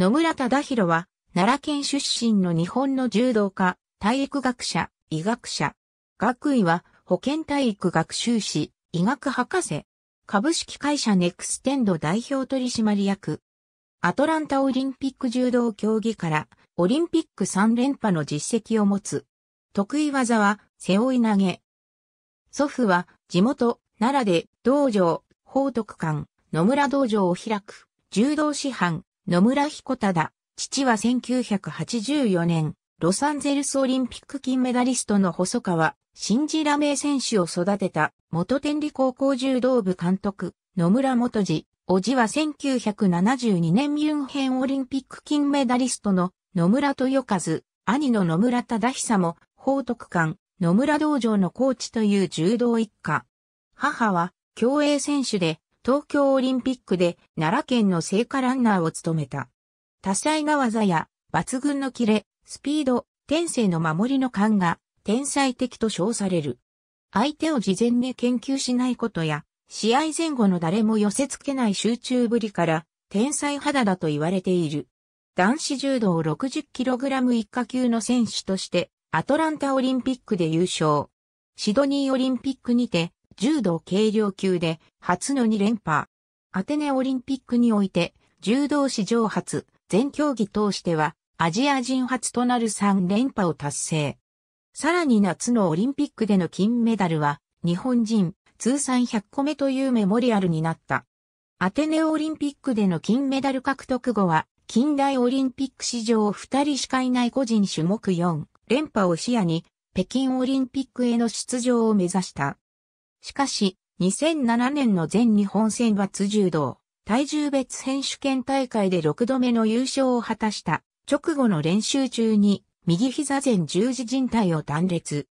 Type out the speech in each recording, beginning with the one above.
野村忠宏は、奈良県出身の日本の柔道家、体育学者、医学者。学位は、保健体育学習士、医学博士。株式会社ネクステンド代表取締役。アトランタオリンピック柔道競技から、オリンピック3連覇の実績を持つ。得意技は、背負い投げ。祖父は、地元、奈良で、道場、報徳館、野村道場を開く、柔道師範、野村彦忠、父は1984年、ロサンゼルスオリンピック金メダリストの細川、新次ラ名選手を育てた、元天理高校柔道部監督、野村元次、おじは1972年ミュンヘンオリンピック金メダリストの野村豊和、兄の野村忠久も、報徳館、野村道場のコーチという柔道一家。母は、競泳選手で、東京オリンピックで奈良県の聖火ランナーを務めた。多彩な技や抜群のキレ、スピード、天性の守りの勘が天才的と称される。相手を事前に研究しないことや、試合前後の誰も寄せ付けない集中ぶりから、天才肌だと言われている。男子柔道 60kg 一家級の選手として、アトランタオリンピックで優勝。シドニーオリンピックにて、柔道軽量級で初の2連覇。アテネオリンピックにおいて柔道史上初、全競技通してはアジア人初となる3連覇を達成。さらに夏のオリンピックでの金メダルは日本人通算100個目というメモリアルになった。アテネオリンピックでの金メダル獲得後は近代オリンピック史上2人しかいない個人種目4連覇を視野に北京オリンピックへの出場を目指した。しかし、2007年の全日本選抜柔道、体重別選手権大会で6度目の優勝を果たした直後の練習中に右膝前十字靭帯を断裂。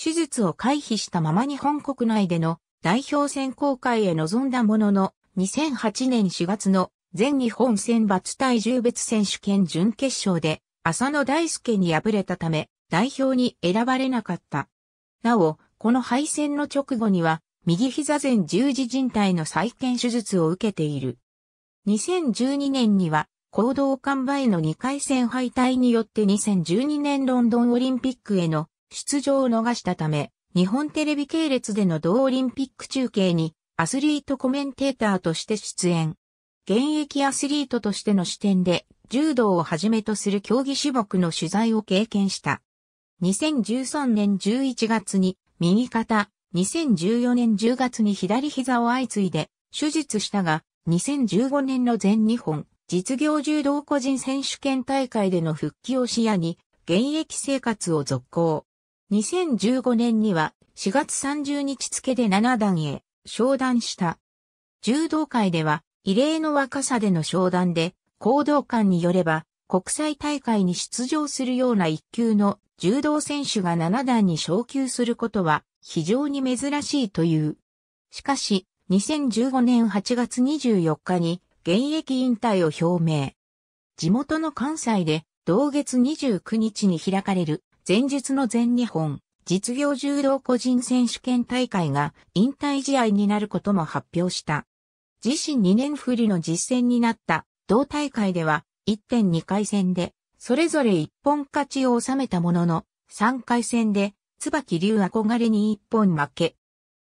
手術を回避したまま日本国内での代表選考会へ臨んだものの2008年4月の全日本選抜体重別選手権準決勝で浅野大輔に敗れたため代表に選ばれなかった。なお、この敗戦の直後には、右膝前十字靭帯の再建手術を受けている。2012年には、行動完売の2回戦敗退によって2012年ロンドンオリンピックへの出場を逃したため、日本テレビ系列での同オリンピック中継にアスリートコメンテーターとして出演。現役アスリートとしての視点で柔道をはじめとする競技種目の取材を経験した。2013年11月に右肩、2014年10月に左膝を相次いで手術したが、2015年の全日本実業柔道個人選手権大会での復帰を視野に現役生活を続行。2015年には4月30日付で7段へ昇段した。柔道界では異例の若さでの昇段で、行動官によれば国際大会に出場するような一級の柔道選手が7段に昇級することは非常に珍しいという。しかし、2015年8月24日に現役引退を表明。地元の関西で同月29日に開かれる前日の全日本実業柔道個人選手権大会が引退試合になることも発表した。自身2年振りの実戦になった同大会では1.2回戦で、それぞれ一本勝ちを収めたものの、3回戦で、椿龍憧れに一本負け。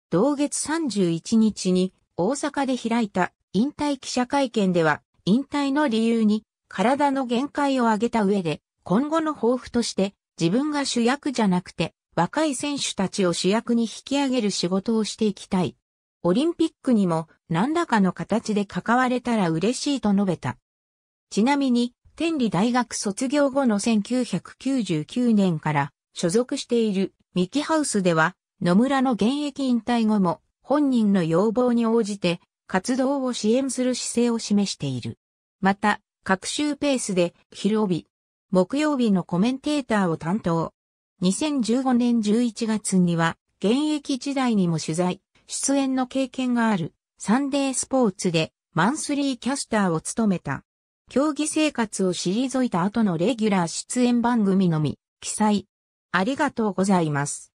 同月31日に大阪で開いた引退記者会見では、引退の理由に体の限界を挙げた上で、今後の抱負として自分が主役じゃなくて、若い選手たちを主役に引き上げる仕事をしていきたい。オリンピックにも何らかの形で関われたら嬉しいと述べた。ちなみに、天理大学卒業後の1999年から所属しているミキハウスでは、野村の現役引退後も本人の要望に応じて活動を支援する姿勢を示している。また、各週ペースで昼帯、木曜日のコメンテーターを担当。2015年11月には、現役時代にも取材、出演の経験がある、サンデースポーツでマンスリーキャスターを務めた。競技生活を退いた後のレギュラー出演番組のみ、記載。ありがとうございます。